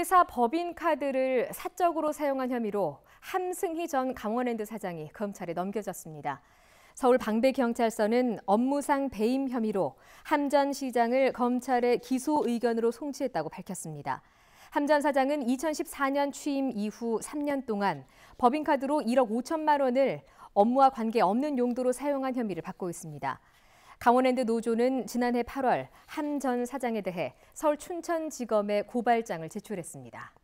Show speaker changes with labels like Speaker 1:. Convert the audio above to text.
Speaker 1: 회사 법인 카드를 사적으로 사용한 혐의로 함승희 전 강원랜드 사장이 검찰에 넘겨졌습니다. 서울 방배경찰서는 업무상 배임 혐의로 함전 시장을 검찰에 기소 의견으로 송치했다고 밝혔습니다. 함전 사장은 2014년 취임 이후 3년 동안 법인카드로 1억 5천만 원을 업무와 관계없는 용도로 사용한 혐의를 받고 있습니다. 강원랜드 노조는 지난해 8월 한 전 사장에 대해 서울 춘천지검에 고발장을 제출했습니다.